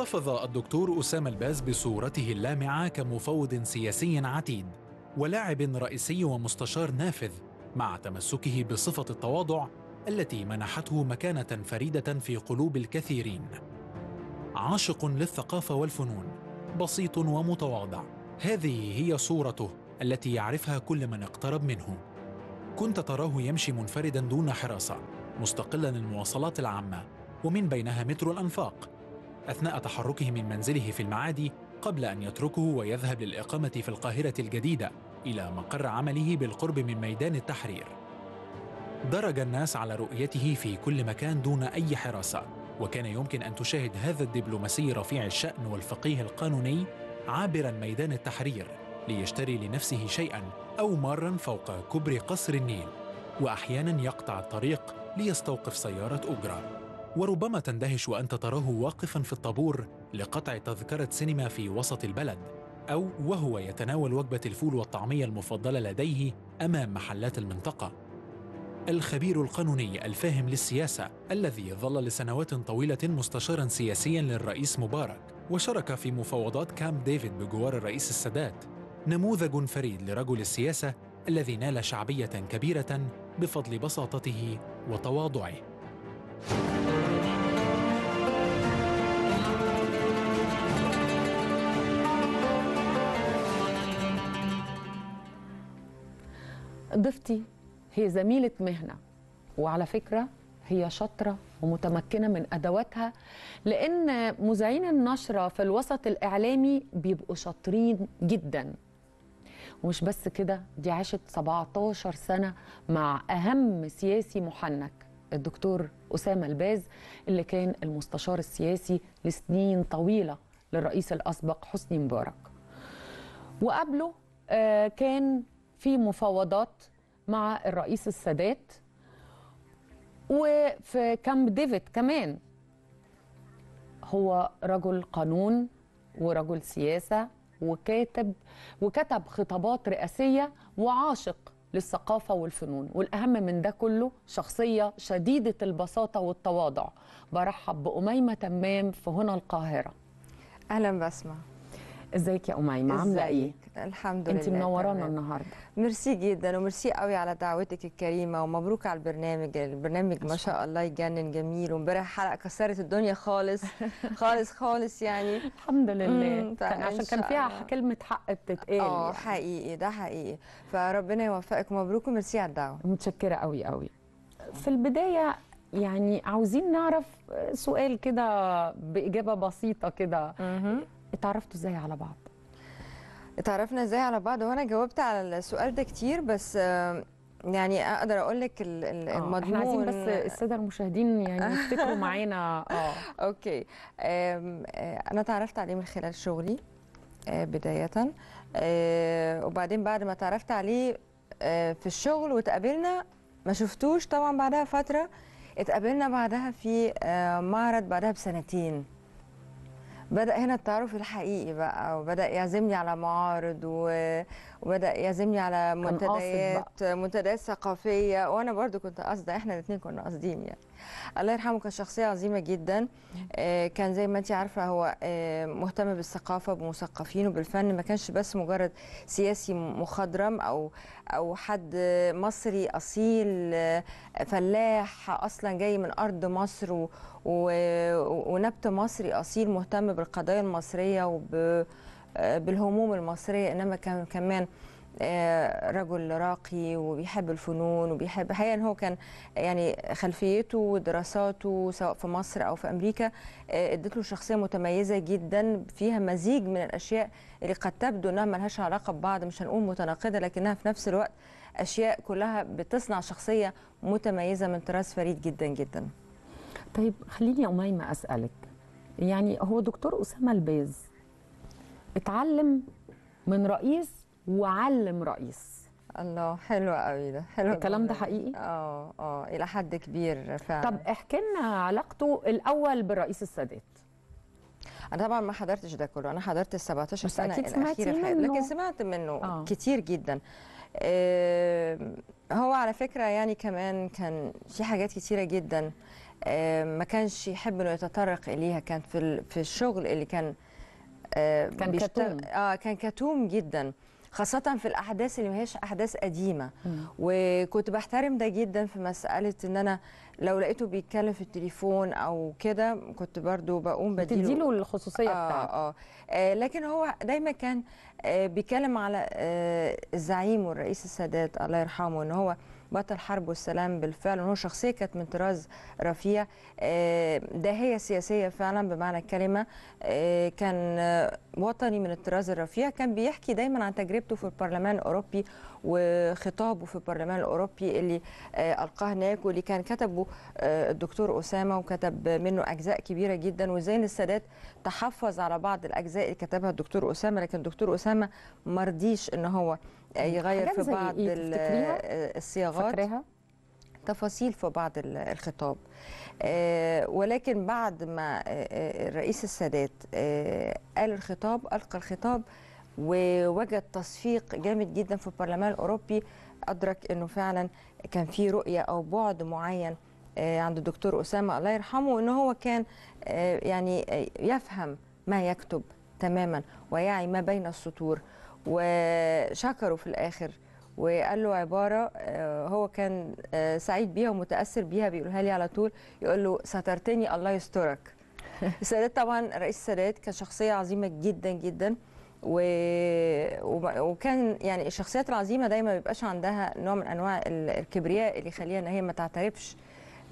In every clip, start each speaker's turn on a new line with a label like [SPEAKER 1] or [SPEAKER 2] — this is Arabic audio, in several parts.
[SPEAKER 1] احتفظ الدكتور أسامة الباز بصورته اللامعة كمفوض سياسي عتيد ولاعب رئيسي ومستشار نافذ مع تمسكه بصفة التواضع التي منحته مكانة فريدة في قلوب الكثيرين عاشق للثقافة والفنون بسيط ومتواضع هذه هي صورته التي يعرفها كل من اقترب منه كنت تراه يمشي منفردا دون حراسة مستقلا المواصلات العامة ومن بينها مترو الأنفاق اثناء تحركه من منزله في المعادي قبل ان يتركه ويذهب للاقامه في القاهره الجديده الى مقر عمله بالقرب من ميدان التحرير. درج الناس على رؤيته في كل مكان دون اي حراسه، وكان يمكن ان تشاهد هذا الدبلوماسي رفيع الشان والفقيه القانوني عابرا ميدان التحرير ليشتري لنفسه شيئا او مارا فوق كبر قصر النيل واحيانا يقطع الطريق ليستوقف سياره اجره وربما تندهش وأنت تراه واقفا في الطابور لقطع تذكرة سينما في وسط البلد أو وهو يتناول وجبة الفول والطعمية المفضلة لديه أمام محلات المنطقة الخبير القانوني الفاهم للسياسة الذي ظل لسنوات طويلة مستشارا سياسيا للرئيس مبارك وشارك في مفاوضات كامب ديفيد بجوار الرئيس السادات نموذج فريد لرجل السياسة الذي نال شعبية كبيرة بفضل بساطته وتواضعه
[SPEAKER 2] ضيفتي هي زميله مهنه وعلى فكره هي شاطره ومتمكنه من ادواتها لان مذيعين النشره في الوسط الاعلامي بيبقوا شاطرين جدا ومش بس كده دي عاشت 17 سنه مع اهم سياسي محنك الدكتور اسامه الباز اللي كان المستشار السياسي لسنين طويله للرئيس الاسبق حسني مبارك وقبله آه، كان في مفاوضات مع الرئيس السادات وفي كامب ديفيد كمان هو رجل قانون ورجل سياسه وكاتب وكتب خطابات رئاسيه وعاشق للثقافه والفنون والاهم من ده كله شخصيه شديده البساطه والتواضع برحب باميمه تمام في هنا القاهره
[SPEAKER 3] اهلا بسمه
[SPEAKER 2] ازيك يا اميمه عامله ايه
[SPEAKER 3] الحمد لله انت منورانا النهارده ميرسي جدا وميرسي قوي على دعوتك الكريمه ومبروك على البرنامج البرنامج ما شاء الله يجنن جميل وامبارح حلقه كسرت الدنيا خالص خالص خالص يعني الحمد لله كان عشان كان فيها كلمه حق بتتقال اه يعني. حقيقي ده حقيقي فربنا يوفقك مبروك وميرسي على الدعوه متشكره قوي قوي في البدايه
[SPEAKER 2] يعني عاوزين نعرف آه، سؤال كده باجابه بسيطه كده
[SPEAKER 3] اتعرفتوا ازاي على بعض اتعرفنا ازاي على بعض وانا جاوبت على السؤال ده كتير بس يعني اقدر اقول لك آه، المضمون احنا عايزين بس الساده المشاهدين يعني يفتكروا معانا اه اوكي آه، انا اتعرفت عليه من خلال شغلي آه، بدايه وبعدين بعد ما اتعرفت عليه في الشغل واتقابلنا ما شفتوش طبعا بعدها فتره اتقابلنا بعدها في معرض بعدها بسنتين بدا هنا التعارف الحقيقي بقى وبدا يعزمني على معارض و... وبدا يعزمني على منتديات منتديات ثقافيه وانا برضو كنت قاصده احنا الاثنين كنا قاصدين يعني الله يرحمه كان شخصيه عظيمه جدا آه، كان زي ما انت عارفه هو آه، مهتم بالثقافه بمثقفين وبالفن ما كانش بس مجرد سياسي مخضرم او او حد مصري اصيل آه، فلاح اصلا جاي من ارض مصر ونبت مصري اصيل مهتم بالقضايا المصريه وبالهموم المصريه انما كان كمان آه، رجل راقي وبيحب الفنون وبيحب حقيقه هو كان يعني خلفيته ودراساته سواء في مصر او في امريكا آه، ادت له شخصيه متميزه جدا فيها مزيج من الاشياء اللي قد تبدو انها ملهاش علاقه ببعض مش هنقول متناقضه لكنها في نفس الوقت اشياء كلها بتصنع شخصيه متميزه من طراز فريد جدا جدا.
[SPEAKER 2] طيب خليني يا اميمه اسالك يعني هو دكتور اسامه الباز اتعلم من رئيس وعلم رئيس الله حلو قوي ده حلو الكلام ده حقيقي اه اه الى حد كبير فعلا طب احكي لنا علاقته الاول بالرئيس السادات
[SPEAKER 3] انا طبعا ما حضرتش ده كله انا حضرت ال 17 سنه الاخيره منه. حياتي لكن سمعت منه آه. كتير جدا هو على فكره يعني كمان كان في حاجات كتيره جدا ما كانش يحب انه يتطرق اليها كان في في الشغل اللي كان كان كتوم اه كان كتوم جدا خاصة في الأحداث اللي ما هيش أحداث قديمة وكنت بحترم ده جدا في مسألة إن أنا لو لقيته بيتكلم في التليفون او كده كنت برضو بقوم بديله بتديله الخصوصيه آه بتاعته آه, آه لكن هو دايما كان آه بيتكلم على آه الزعيم والرئيس السادات الله يرحمه ان هو بطل حرب والسلام بالفعل وهو شخصيه كانت من طراز رفيع داهيه سياسيه فعلا بمعنى الكلمه آه، كان آه، وطني من الطراز الرفيع كان بيحكي دايما عن تجربته في البرلمان الاوروبي وخطابه في البرلمان الاوروبي اللي آه، القاه هناك واللي كان كتبه آه، الدكتور اسامه وكتب منه اجزاء كبيره جدا وازاي ان السادات تحفظ على بعض الاجزاء اللي كتبها الدكتور اسامه لكن الدكتور اسامه ما رضيش ان هو آه، يغير في بعض إيه؟ الصياغات تفاصيل في بعض الخطاب ولكن بعد ما الرئيس السادات قال الخطاب ألقى الخطاب ووجد تصفيق جامد جدا في البرلمان الاوروبي ادرك انه فعلا كان في رؤيه او بعد معين آه، عند الدكتور اسامه الله يرحمه ان هو كان آه، يعني آه، يفهم ما يكتب تماما ويعي ما بين السطور وشكره في الاخر وقال له عباره هو كان سعيد بيها ومتاثر بيها بيقولها لي على طول يقول له سترتني الله يسترك السادات طبعا رئيس السادات كان شخصيه عظيمه جدا جدا و... وكان يعني الشخصيات العظيمه دايما ما بيبقاش عندها نوع من انواع الكبرياء اللي يخليها ان هي ما تعترفش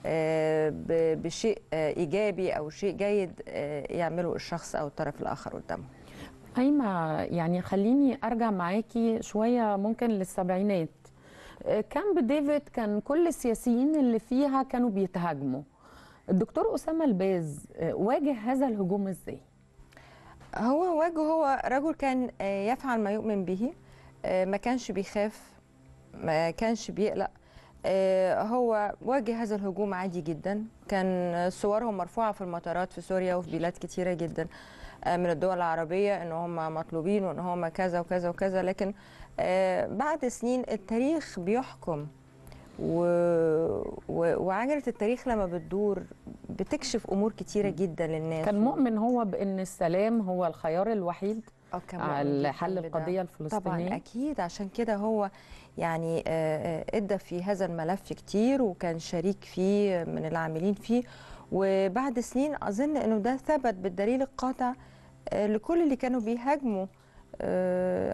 [SPEAKER 3] آه، بشيء آه، ايجابي او شيء جيد آه، يعمله الشخص او الطرف الاخر
[SPEAKER 2] قدامه قايمه يعني خليني ارجع معاكي شويه ممكن للسبعينات كامب ديفيد كان كل السياسيين اللي فيها كانوا بيتهاجموا
[SPEAKER 3] الدكتور اسامه الباز واجه هذا الهجوم ازاي هو واجه هو رجل كان آه، يفعل ما يؤمن به آه، ما كانش بيخاف ما كانش بيقلق آه، هو واجه هذا الهجوم عادي جدا كان صورهم مرفوعه في المطارات في سوريا وفي بلاد كتيره جدا من الدول العربيه ان هم مطلوبين وان هم كذا وكذا وكذا لكن بعد سنين التاريخ بيحكم و... و... وعجلة التاريخ لما بتدور بتكشف أمور كتيرة جدا للناس كان مؤمن هو بأن السلام هو الخيار الوحيد آه، على حل القضية الفلسطينية طبعا أكيد عشان كده هو يعني آه، آه، ادى في هذا الملف كتير وكان شريك فيه من العاملين فيه وبعد سنين أظن أنه ده ثبت بالدليل القاطع لكل اللي كانوا بيهاجموا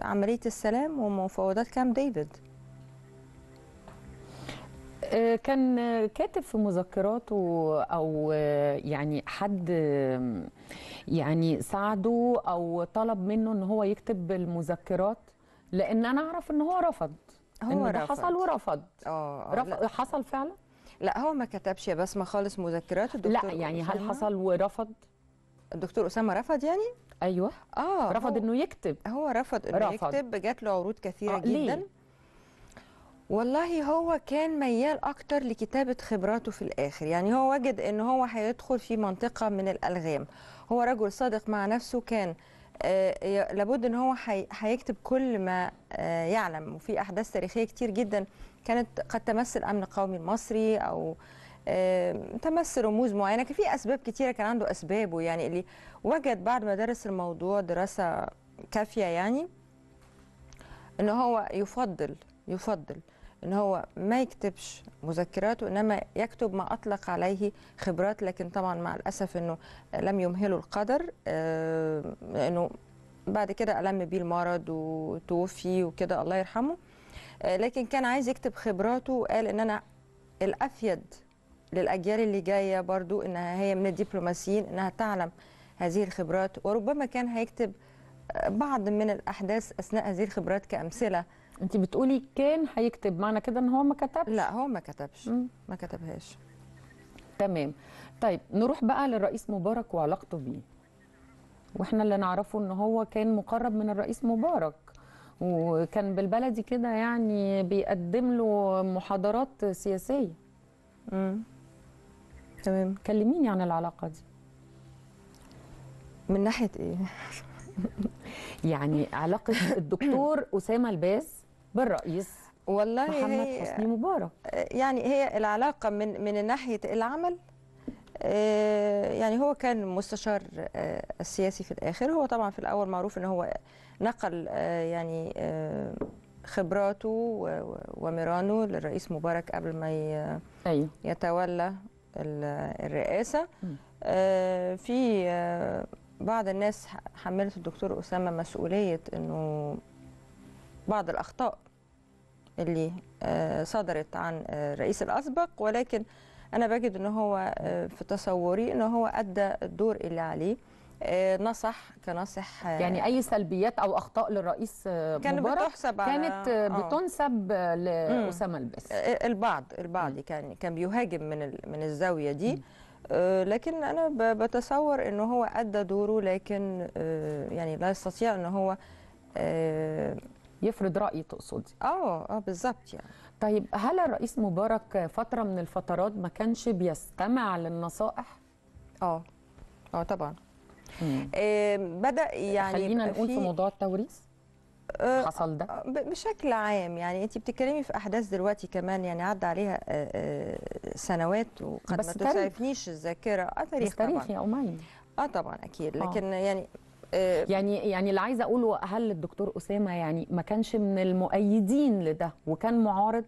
[SPEAKER 3] عملية السلام ومفاوضات كام ديفيد كان كاتب في مذكراته
[SPEAKER 2] او يعني حد يعني ساعده او طلب منه ان هو يكتب المذكرات لان انا اعرف ان هو رفض هو إن رفض حصل ورفض
[SPEAKER 3] اه, آه، رفض
[SPEAKER 2] حصل فعلا
[SPEAKER 3] لا هو ما كتبش يا بسمه خالص مذكرات الدكتور لا يعني هل حصل ورفض الدكتور اسامه رفض يعني ايوه اه رفض انه يكتب هو رفض انه رفض. يكتب جات له عروض كثيره آه جدا ليه؟ والله هو كان ميال اكتر لكتابه خبراته في الاخر يعني هو وجد ان هو هيدخل في منطقه من الالغام هو رجل صادق مع نفسه كان آه، لابد ان هو هيكتب كل ما آه، يعلم وفي احداث تاريخيه كتير جدا كانت قد تمثل امن قومي المصري او آه، تمس رموز معينه كان في اسباب كتيره كان عنده اسبابه يعني اللي وجد بعد ما درس الموضوع دراسه كافيه يعني ان هو يفضل يفضل ان هو ما يكتبش مذكراته انما يكتب ما اطلق عليه خبرات لكن طبعا مع الاسف انه لم يمهله القدر لانه آه، بعد كده الم بيه المرض وتوفي وكده الله يرحمه آه، لكن كان عايز يكتب خبراته وقال ان انا الافيد للاجيال اللي جايه برضو انها هي من الدبلوماسيين انها تعلم هذه الخبرات وربما كان هيكتب بعض من الاحداث اثناء هذه الخبرات كامثله انت بتقولي كان هيكتب معنى كده ان هو ما كتبش لا هو ما كتبش مم. ما كتبهاش
[SPEAKER 2] تمام طيب نروح بقى للرئيس مبارك وعلاقته بيه واحنا اللي نعرفه ان هو كان مقرب من الرئيس مبارك وكان بالبلدي كده يعني بيقدم له محاضرات سياسيه امم تمام كلميني عن العلاقه دي من ناحيه ايه يعني علاقه الدكتور اسامه الباز بالرئيس
[SPEAKER 3] والله محمد حسني مبارك يعني هي العلاقه من من ناحيه العمل آه، يعني هو كان مستشار السياسي آه، في الاخر هو طبعا في الاول معروف ان هو نقل آه، يعني خبراته ومرانه للرئيس مبارك قبل ما أيوه. يتولى الرئاسه في بعض الناس حملت الدكتور اسامه مسؤوليه انه بعض الأخطاء اللي آه، صدرت عن آه، الرئيس الأسبق ولكن أنا بجد أنه هو آه، في تصوري أنه هو أدى الدور اللي عليه نصح كنصح يعني اي سلبيات او اخطاء للرئيس كان مبارك بتحسب كانت بتنسب لاسامه البس البعض البعض كان كان بيهاجم من من الزاويه دي لكن انا بتصور ان هو ادى دوره لكن يعني لا يستطيع ان هو يفرض راي تقصدي اه
[SPEAKER 2] اه بالظبط يعني طيب هل الرئيس مبارك فتره من الفترات ما كانش بيستمع للنصائح اه اه طبعا آه بدا
[SPEAKER 3] يعني خلينا نقول في, في موضوع التوريث آه، حصل ده آه، بشكل عام يعني انت بتتكلمي في احداث دلوقتي كمان يعني عدى عليها آه، سنوات وقد ما تسعفنيش الذاكره اه تاريخ بس يا اه طبعا اكيد لكن يعني آه،
[SPEAKER 2] يعني يعني اللي عايزه اقوله هل الدكتور اسامه يعني ما كانش من المؤيدين لده وكان معارض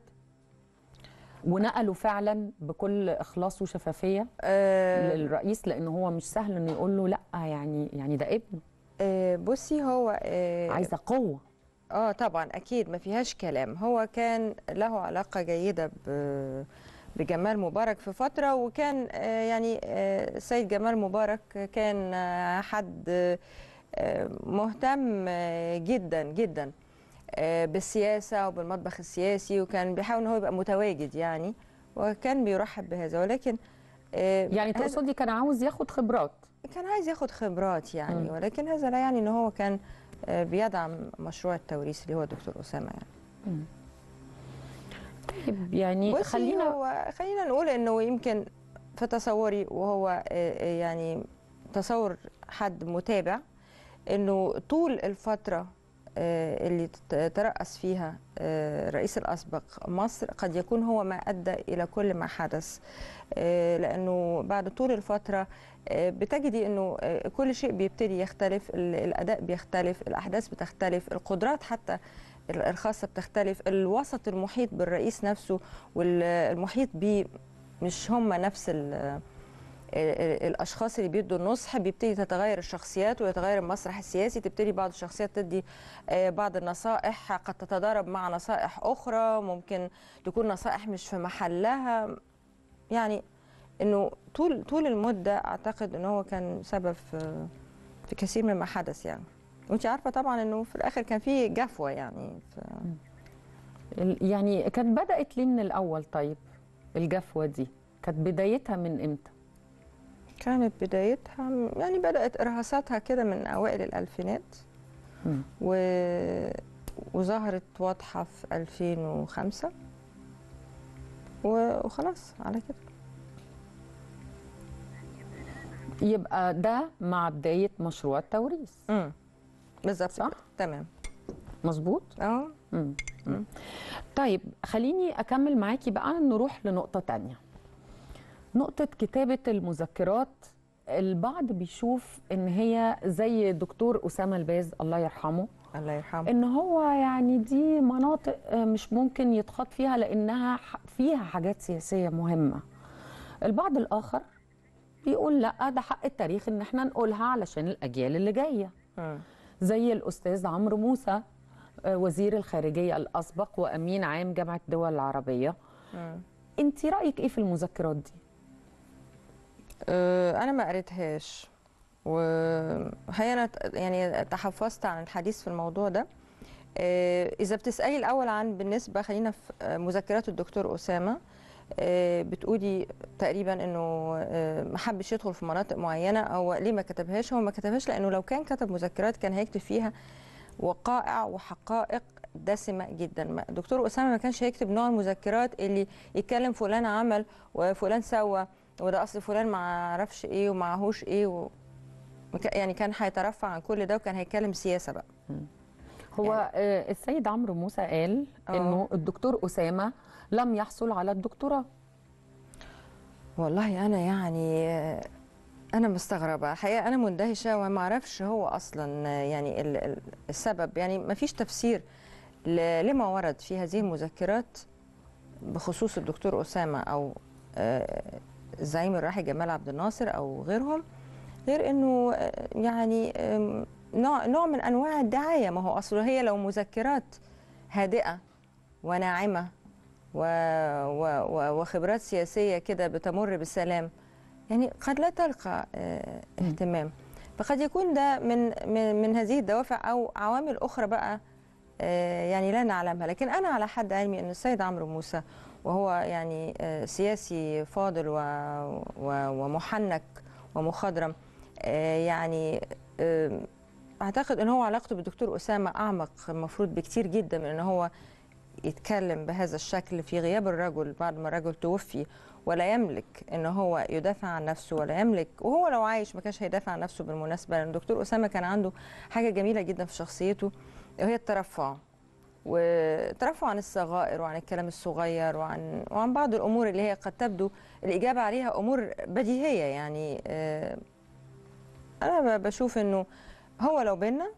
[SPEAKER 2] ونقله فعلا بكل اخلاص وشفافيه أه للرئيس لان هو مش سهل انه يقول له لا يعني يعني ده ابنه
[SPEAKER 3] أه بصي هو أه عايزه قوه اه طبعا اكيد ما فيهاش كلام هو كان له علاقه جيده ب بجمال مبارك في فتره وكان آه، يعني السيد آه، جمال مبارك كان حد مهتم آه، جدا جدا آه، بالسياسه وبالمطبخ السياسي وكان بيحاول ان هو يبقى متواجد يعني وكان بيرحب بهذا ولكن آه، يعني تقصدي كان عاوز ياخد خبرات كان عايز ياخد خبرات يعني م. ولكن هذا لا يعني ان هو كان بيدعم مشروع التوريث اللي هو دكتور اسامه يعني م. طيب يعني خلينا هو خلينا نقول انه يمكن في تصوري وهو يعني تصور حد متابع انه طول الفتره آه، اللي ترأس فيها الرئيس آه، الأسبق مصر قد يكون هو ما أدى إلى كل ما حدث آه، لأنه بعد طول الفترة بتجدي أنه كل شيء بيبتدي يختلف الأداء بيختلف الأحداث بتختلف القدرات حتى الخاصة بتختلف الوسط المحيط بالرئيس نفسه والمحيط بيه مش هم نفس الاشخاص اللي بيدوا النصح بيبتدي تتغير الشخصيات ويتغير المسرح السياسي تبتدي بعض الشخصيات تدي آه، بعض النصائح قد تتضارب مع نصائح اخرى ممكن تكون نصائح مش في محلها يعني انه طول طول المده اعتقد ان هو كان سبب في كثير مما حدث يعني وانت عارفه طبعا انه في الاخر كان في جفوه يعني ف...
[SPEAKER 2] يعني كانت بدات ليه من الاول طيب الجفوه دي كانت بدايتها من امتى
[SPEAKER 3] كانت بدايتها يعني بدات ارهاصاتها كده من اوائل الالفينات و... وظهرت واضحه في 2005 و... وخلاص على كده
[SPEAKER 2] يبقى ده مع بدايه مشروع التوريث امم بالظبط صح تمام مظبوط اه طيب خليني اكمل معاكي بقى نروح لنقطه تانية نقطة كتابة المذكرات البعض بيشوف ان هي زي دكتور أسامة الباز الله يرحمه الله يرحمه ان هو يعني دي مناطق مش ممكن يتخاط فيها لانها فيها حاجات سياسية مهمة البعض الآخر بيقول لا ده حق التاريخ ان احنا نقولها علشان الأجيال اللي جاية زي الأستاذ عمرو موسى آه، وزير الخارجية الأسبق وأمين عام جامعة الدول العربية انت رأيك ايه في المذكرات دي؟
[SPEAKER 3] آه، انا ما قريتهاش وهي انا يعني تحفظت عن الحديث في الموضوع ده آه، اذا بتسالي الاول عن بالنسبه خلينا في آه، مذكرات الدكتور اسامه بتقولي تقريبا انه ما حبش يدخل في مناطق معينه او ليه ما كتبهاش هو ما كتبهاش لانه لو كان كتب مذكرات كان هيكتب فيها وقائع وحقائق دسمه جدا دكتور اسامه ما كانش هيكتب نوع المذكرات اللي يتكلم فلان عمل وفلان سوى وده اصل فلان ما عرفش ايه ومعهوش ايه و... يعني كان هيترفع عن كل ده وكان هيتكلم سياسه بقى هو يعني. آه، السيد عمرو موسى قال أوه. انه الدكتور اسامه لم يحصل على الدكتوراه والله انا يعني آه، انا مستغربه حقيقه انا مندهشه وما اعرفش هو اصلا آه، يعني السبب يعني ما فيش تفسير لما ورد في هذه المذكرات بخصوص الدكتور اسامه او الزعيم الراحل جمال عبد الناصر او غيرهم غير انه آه، يعني نوع نوع من انواع الدعايه ما هو اصل هي لو مذكرات هادئه وناعمه و و و وخبرات سياسيه كده بتمر بسلام يعني قد لا تلقى آه، اهتمام فقد يكون ده من من, من هذه الدوافع او عوامل اخرى بقى آه، يعني لا نعلمها لكن انا على حد علمي ان السيد عمرو موسى وهو يعني آه، سياسي فاضل ومحنك ومخضرم آه، يعني آه، اعتقد ان هو علاقته بالدكتور اسامه اعمق المفروض بكتير جدا من ان هو يتكلم بهذا الشكل في غياب الرجل بعد ما الرجل توفي ولا يملك ان هو يدافع عن نفسه ولا يملك وهو لو عايش ما كانش هيدافع عن نفسه بالمناسبه لان الدكتور اسامه كان عنده حاجه جميله جدا في شخصيته وهي الترفع وترفوا عن الصغائر وعن الكلام الصغير وعن وعن بعض الامور اللي هي قد تبدو الاجابه عليها امور بديهيه يعني آه، انا بشوف انه هو لو بينا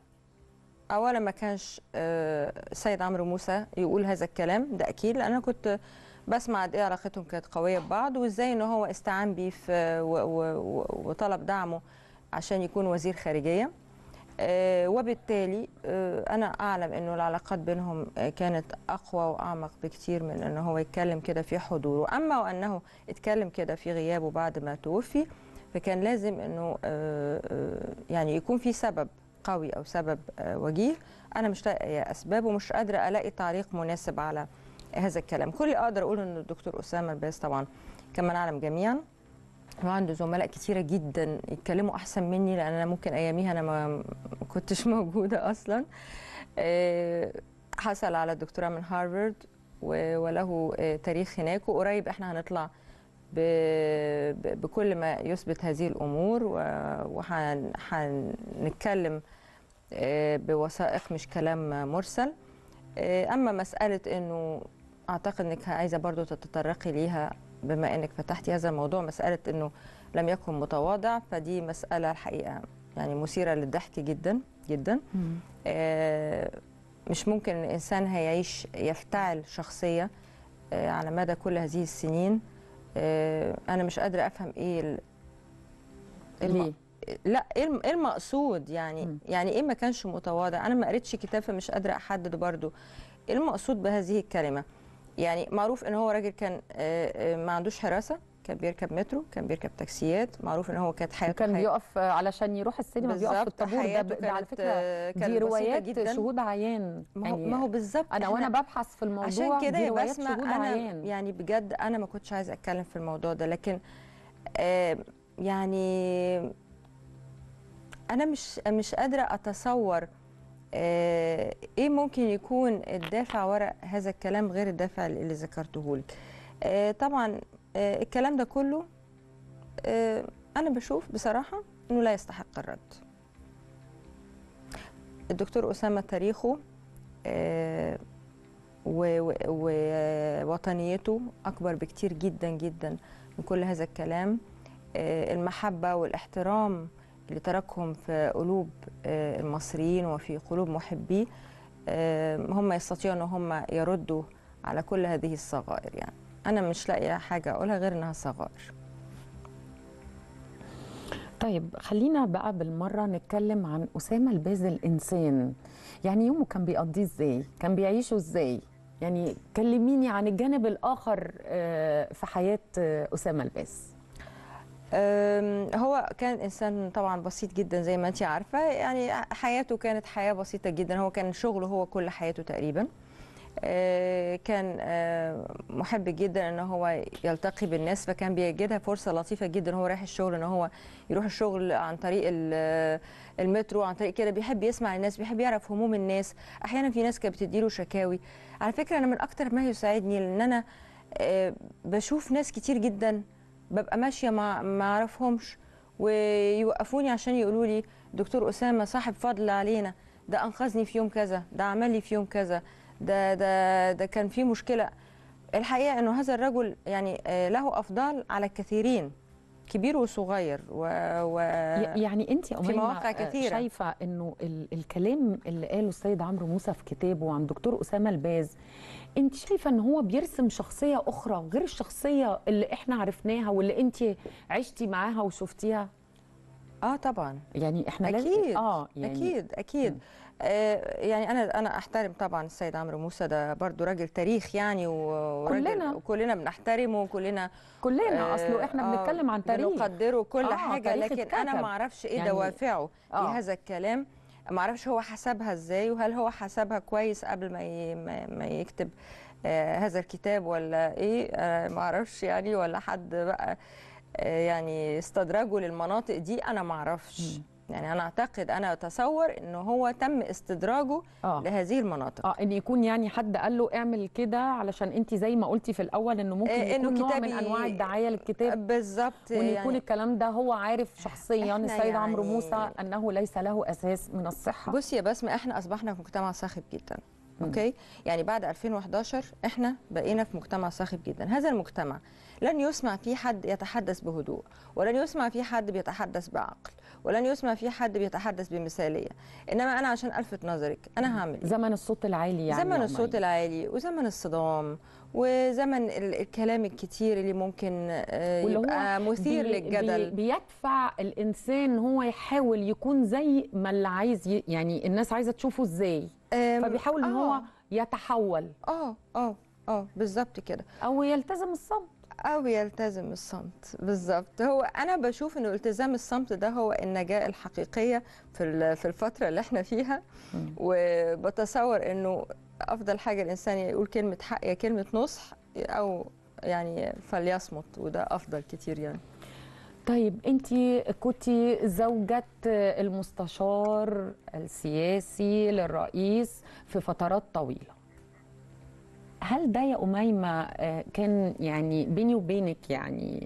[SPEAKER 3] اولا ما كانش آه، سيد عمرو موسى يقول هذا الكلام ده اكيد لان انا كنت بسمع قد ايه علاقتهم كانت قويه ببعض وازاي ان هو استعان بيه وطلب دعمه عشان يكون وزير خارجيه آه، وبالتالي آه، انا اعلم انه العلاقات بينهم آه، كانت اقوى واعمق بكثير من انه هو يتكلم كده في حضوره اما وانه اتكلم كده في غيابه بعد ما توفي فكان لازم انه يعني يكون في سبب قوي او سبب وجيه انا مش لاقي اسباب ومش قادره الاقي تعليق مناسب على هذا الكلام كل اللي اقدر اقوله ان الدكتور اسامه الباز طبعا كما نعلم جميعا وعنده زملاء كتيره جدا يتكلموا احسن مني لان انا ممكن اياميها انا ما كنتش موجوده اصلا آه، حصل على الدكتوراه من هارفارد وله آه، تاريخ هناك وقريب احنا هنطلع بكل ما يثبت هذه الامور وهنتكلم آه، بوثائق مش كلام مرسل اما مساله انه اعتقد انك عايزه برضو تتطرقي ليها بما انك فتحتي هذا الموضوع مساله انه لم يكن متواضع فدي مساله الحقيقه يعني مثيره للضحك جدا جدا آه مش ممكن الانسان هيعيش يفتعل شخصيه آه على مدى كل هذه السنين آه انا مش قادره افهم ايه ال... ليه؟ لا إيه, ايه المقصود يعني مم. يعني ايه ما كانش متواضع انا ما قريتش كتاب فمش قادره احدد برضو ايه المقصود بهذه الكلمه يعني معروف ان هو راجل كان آه، آه، ما عندوش حراسه كان بيركب مترو كان بيركب تاكسيات معروف ان هو كانت حياته كان بيقف علشان يروح السينما بيقف في الطابور ده, ده على فكره آه، دي روايات جداً. شهود
[SPEAKER 2] عيان ما هو, يعني ما هو
[SPEAKER 3] بالظبط انا وانا
[SPEAKER 2] ببحث في الموضوع عشان كده يبقى اسمع انا عيان.
[SPEAKER 3] يعني بجد انا ما كنتش عايزه اتكلم في الموضوع ده لكن آه يعني انا مش مش قادره اتصور آه، ايه ممكن يكون الدافع وراء هذا الكلام غير الدافع اللي ذكرته لك آه، طبعا آه، الكلام ده كله انا بشوف بصراحه انه لا يستحق الرد الدكتور اسامه تاريخه ووطنيته اكبر بكتير جدا جدا من كل هذا الكلام المحبه والاحترام لتركهم في قلوب آه، المصريين وفي قلوب محبيه آه، هم يستطيعوا ان هم يردوا على كل هذه الصغائر يعني انا مش لاقيه حاجه اقولها غير انها صغائر
[SPEAKER 2] طيب خلينا بقى بالمره نتكلم عن اسامه البازل الانسان يعني يومه كان بيقضيه ازاي كان بيعيشه ازاي يعني
[SPEAKER 3] كلميني عن الجانب الاخر آه، في حياه اسامه الباز هو كان انسان طبعا بسيط جدا زي ما انت عارفه يعني حياته كانت حياه بسيطه جدا هو كان شغله هو كل حياته تقريبا أه، كان أه، محب جدا ان هو يلتقي بالناس فكان بيجدها فرصه لطيفه جدا هو رايح الشغل ان هو يروح الشغل عن طريق المترو عن طريق كده بيحب يسمع الناس بيحب يعرف هموم الناس احيانا في ناس كانت بتديله شكاوي على فكره انا من اكتر ما يساعدني ان انا أه، بشوف ناس كتير جدا ببقى ماشيه ما ما اعرفهمش ويوقفوني عشان يقولوا لي دكتور اسامه صاحب فضل علينا ده انقذني في يوم كذا ده عمل لي في يوم كذا ده ده ده كان في مشكله الحقيقه انه هذا الرجل يعني آه، له افضال على الكثيرين كبير وصغير و... و... يعني انت في مواقع آه، كثيره شايفه انه ال...
[SPEAKER 2] الكلام اللي قاله السيد عمرو موسى في كتابه عن دكتور اسامه الباز انت شايفه ان هو بيرسم شخصيه اخرى غير الشخصيه اللي احنا عرفناها واللي انت عشتي
[SPEAKER 3] معاها وشفتيها اه طبعا
[SPEAKER 2] يعني احنا اكيد لازم... اه يعني... اكيد
[SPEAKER 3] اكيد م. آه، يعني انا انا احترم طبعا السيد عمرو موسى ده برضه راجل تاريخ يعني وراجل كلنا وكلنا بنحترمه وكلنا كلنا آه اصله احنا آه، بنتكلم عن تاريخ بنقدره كل آه حاجه لكن انا ما اعرفش ايه يعني دوافعه آه. لهذا الكلام ما اعرفش هو حسبها ازاي وهل هو حسبها كويس قبل ما ما يكتب آه هذا الكتاب ولا ايه آه ما اعرفش يعني ولا حد بقى آه يعني استدرجه للمناطق دي انا ما اعرفش يعني انا اعتقد انا اتصور ان هو تم استدراجه آه. لهذه المناطق اه ان يكون يعني حد قال له اعمل كده علشان
[SPEAKER 2] انت زي ما قلتي في الاول انه ممكن آه، يكون إنه نوع من انواع الدعايه للكتاب آه، بالظبط وان يكون يعني
[SPEAKER 3] الكلام ده هو عارف شخصيا السيد يعني عمرو موسى انه ليس له اساس من الصحه بصي يا بسمه احنا اصبحنا في مجتمع صاخب جدا مم. اوكي يعني بعد 2011 احنا بقينا في مجتمع صاخب جدا هذا المجتمع لن يسمع فيه حد يتحدث بهدوء ولن يسمع فيه حد بيتحدث بعقل ولن يسمع في حد بيتحدث بمثاليه انما انا عشان الفت نظرك انا هعمل إيه؟ زمن الصوت العالي يعني زمن الصوت العالي وزمن الصدام وزمن الكلام الكتير اللي ممكن آه، يبقى مثير بي للجدل
[SPEAKER 2] بيدفع الانسان هو يحاول يكون زي ما اللي عايز يعني الناس عايزه تشوفه ازاي فبيحاول ان آه. هو يتحول اه اه
[SPEAKER 3] اه بالظبط كده او يلتزم الصمت أو يلتزم الصمت بالظبط هو أنا بشوف إنه التزام الصمت ده هو النجاة الحقيقية في في الفترة اللي إحنا فيها وبتصور إنه أفضل حاجة الإنسان يقول كلمة حق يا كلمة نصح أو يعني فليصمت وده أفضل كتير يعني
[SPEAKER 2] طيب انت كنت زوجة المستشار السياسي للرئيس في فترات طويلة هل ده يا أميمة آه، كان يعني بيني وبينك يعني,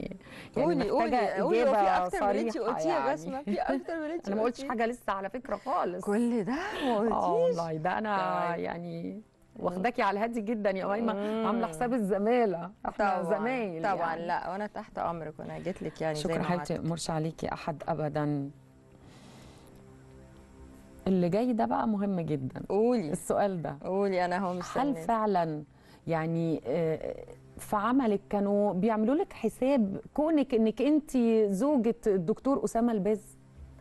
[SPEAKER 2] يعني قولي قولي قولي في أكتر من أنت قلتيه يا بسمة يعني. في أكتر من أنت أنا ما قلتش حاجة لسه على فكرة خالص كل ده ما آه، قلتيش اه والله ده أنا طيب. يعني واخداكي على الهادي جدا يا أميمة عاملة حساب
[SPEAKER 3] الزمالة احنا طبعًا زمايل طبعا يعني. لا وأنا تحت أمرك وأنا جيت لك يعني شكرا حبيبتي
[SPEAKER 2] ما مرش عليكي أحد أبدا اللي جاي ده بقى مهم جدا قولي السؤال ده قولي أنا هو مش هل فعلا يعني آه، في عملك كانوا بيعملوا لك حساب كونك انك انت زوجة الدكتور اسامه الباز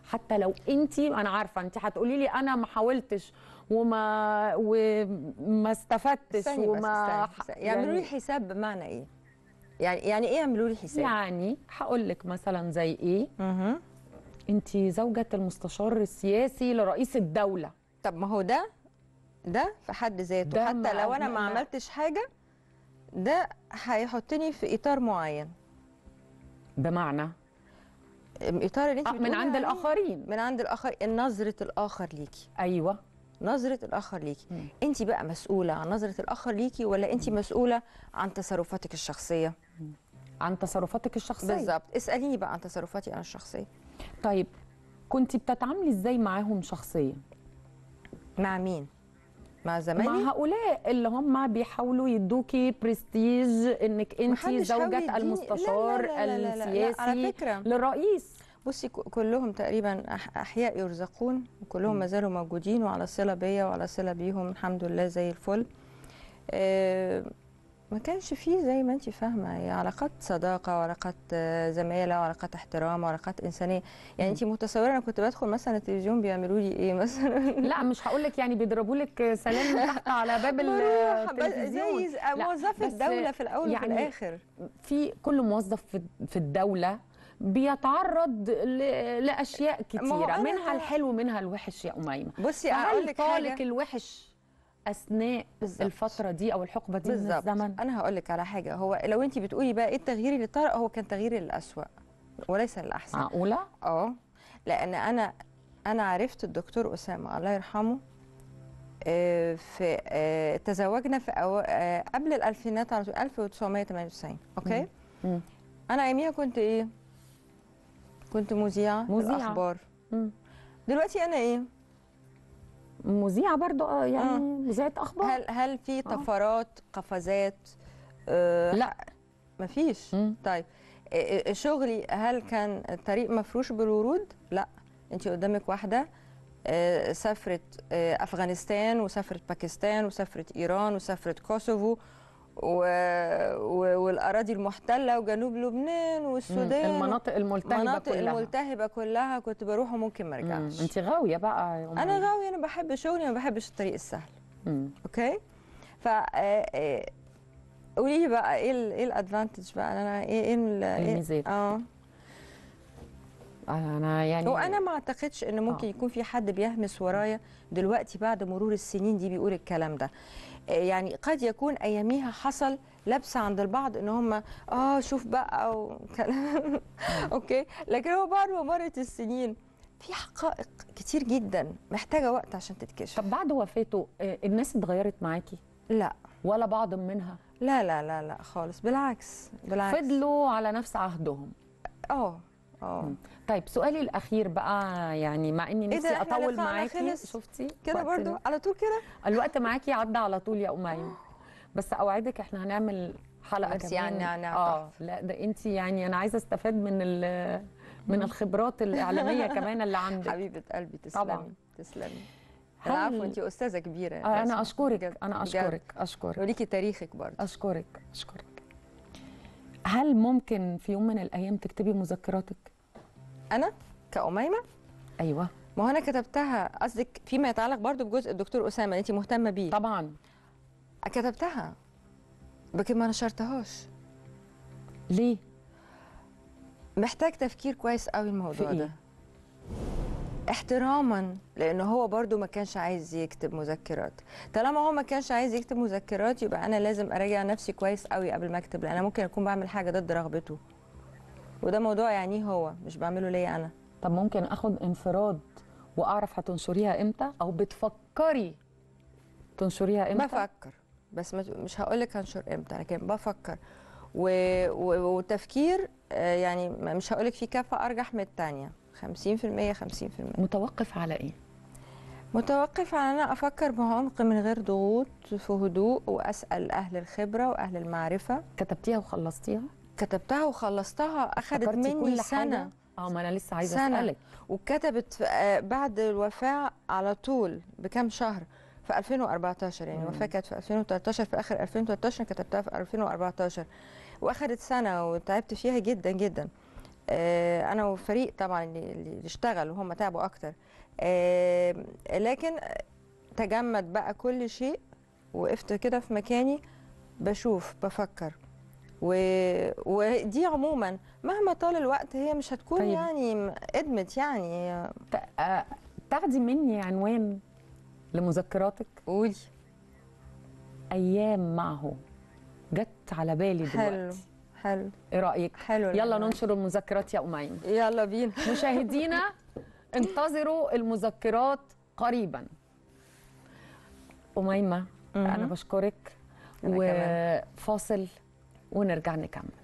[SPEAKER 2] حتى لو انت انا عارفه انت هتقولي لي انا ما حاولتش وما وما استفدتش وما يعملوا لي يعني
[SPEAKER 3] حساب بمعنى ايه؟
[SPEAKER 2] يعني يعني ايه يعملوا لي حساب؟ يعني هقول لك مثلا زي ايه؟ انت زوجة المستشار السياسي لرئيس الدولة
[SPEAKER 3] طب ما هو ده ده في حد ذاته حتى لو انا ما عملتش حاجه ده هيحطني في اطار معين بمعنى اطار اللي انت آه، من عند يعني الاخرين من عند الاخرين نظره الاخر ليكي ايوه نظره الاخر ليكي انت بقى مسؤوله عن نظره الاخر ليكي ولا انت مسؤوله عن تصرفاتك الشخصيه مم. عن تصرفاتك الشخصيه بالظبط اساليني بقى عن
[SPEAKER 2] تصرفاتي انا الشخصيه طيب كنت بتتعاملي ازاي معاهم شخصيا مع مين مع زمايلي مع هؤلاء اللي هم بيحاولوا يدوكي
[SPEAKER 3] برستيج انك انت زوجة المستشار لا لا لا السياسي على فكرة للرئيس بصي كلهم تقريبا احياء يرزقون وكلهم ما زالوا موجودين وعلى صله بيا وعلى صله بيهم الحمد لله زي الفل أه ما كانش فيه زي ما انت فاهمه هي علاقات صداقه وعلاقات آه، زماله وعلاقات احترام وعلاقات انسانيه يعني انت متصوره انا كنت بدخل مثلا التلفزيون بيعملوا لي ايه مثلا لا مش هقول لك يعني بيضربوا لك سلام تحت على باب التلفزيون
[SPEAKER 2] موظف الدوله في الاول يعني وفي الاخر في كل موظف في الدوله بيتعرض لاشياء كتيره منها الحلو منها الوحش يا اميمه بصي اقول لك حاجه
[SPEAKER 3] الوحش اثناء بالزبط. الفتره دي او الحقبه دي بالزبط. من الزمن انا هقول لك على حاجه هو لو انت بتقولي بقى ايه التغيير اللي طرأ هو كان تغيير للاسوء وليس للاحسن معقوله اه لان انا انا عرفت الدكتور اسامه الله يرحمه آه، في آه، تزوجنا في أو آه، قبل الالفينات على طول 1998 اوكي مم. انا اياميها كنت ايه كنت مذيعه مذيعه اخبار دلوقتي انا ايه مذيعه برضو آه، يعني آه. مذيعه اخبار هل هل في آه. طفرات آه. قفزات آه لا مفيش فيش طيب آه، شغلي هل كان الطريق مفروش بالورود لا انت قدامك واحده سافرت افغانستان وسافرت باكستان وسافرت ايران وسافرت كوسوفو و... و... والاراضي المحتله وجنوب لبنان والسودان المناطق الملتهبه المناطق كلها الملتهبه كلها كنت بروح وممكن ما ارجعش انت غاويه بقى انا غاويه انا بحب شغلي ما بحبش الطريق السهل مم. اوكي ف آه، آه، قولي بقى ايه ايه الادفانتج بقى انا ايه ايه, إيه الميزات اه انا يعني وانا ما اعتقدش ان ممكن آه. يكون في حد بيهمس ورايا دلوقتي بعد مرور السنين دي بيقول الكلام ده آه، يعني قد يكون اياميها حصل لبس عند البعض ان هم اه شوف بقى وكلام آه. اوكي لكن هو بعد ما مرت السنين في حقائق كتير جدا محتاجه وقت
[SPEAKER 2] عشان تتكشف طب بعد وفاته آه، الناس اتغيرت معاكي لا ولا بعض منها لا لا لا لا خالص بالعكس بالعكس فضلوا على نفس عهدهم اه آه. طيب سؤالي الاخير بقى يعني مع اني إيه نفسي إيه اطول معاكي شفتي كده برضو على طول كده الوقت معاكي عدى على طول يا امي بس اوعدك احنا هنعمل حلقه بس كمان يعني انا يعني اه لا ده انت يعني انا عايزه استفاد من من الخبرات الاعلاميه كمان
[SPEAKER 3] اللي عندك حبيبه قلبي تسلمي طبعا تسلمي هل... عفوا انت استاذه كبيره آه انا اشكرك انا اشكرك اشكرك
[SPEAKER 2] وليكي تاريخك برضه
[SPEAKER 3] اشكرك اشكرك
[SPEAKER 2] هل ممكن في يوم من الايام تكتبي مذكراتك
[SPEAKER 3] انا كأميمة ايوه ما هو انا كتبتها قصدك فيما يتعلق برضو بجزء الدكتور اسامه انت مهتمه بيه طبعا كتبتها لكن ما نشرتهاش ليه محتاج تفكير كويس قوي الموضوع إيه؟ ده احتراما لان هو برضو ما كانش عايز يكتب مذكرات طالما هو ما كانش عايز يكتب مذكرات يبقى انا لازم اراجع نفسي كويس قوي قبل ما اكتب لان انا ممكن اكون بعمل حاجه ضد رغبته وده موضوع يعنيه إيه هو مش بعمله ليا انا طب ممكن اخد انفراد واعرف هتنشريها امتى او بتفكري تنشريها امتى بفكر بس مش هقول لك هنشر امتى لكن بفكر و... و... وتفكير آه، يعني مش هقول لك في كفه ارجح من الثانيه 50% 50% متوقف على ايه متوقف على انا افكر بعمق من غير ضغوط في هدوء واسال اهل الخبره واهل المعرفه كتبتيها وخلصتيها كتبتها وخلصتها اخذت مني كل سنه اه ما انا لسه عايزه سنة. اسالك وكتبت آه، بعد الوفاه على طول بكام شهر في 2014 يعني الوفاه كانت في 2013 في اخر 2013 كتبتها في 2014 واخدت سنه وتعبت فيها جدا جدا آه، انا وفريق طبعا اللي اشتغل وهم تعبوا اكتر آه، لكن تجمد بقى كل شيء وقفت كده في مكاني بشوف بفكر و... ودي عموما مهما طال الوقت هي مش هتكون طيب. يعني ادمت يعني ت... آه، تاخدي مني عنوان
[SPEAKER 2] لمذكراتك قولي ايام معه جت على بالي دلوقتي حلو حلو ايه رايك حلو يلا ننشر المذكرات يا امين يلا بينا مشاهدينا انتظروا المذكرات قريبا اميمه انا بشكرك وفاصل ونرجع نكمل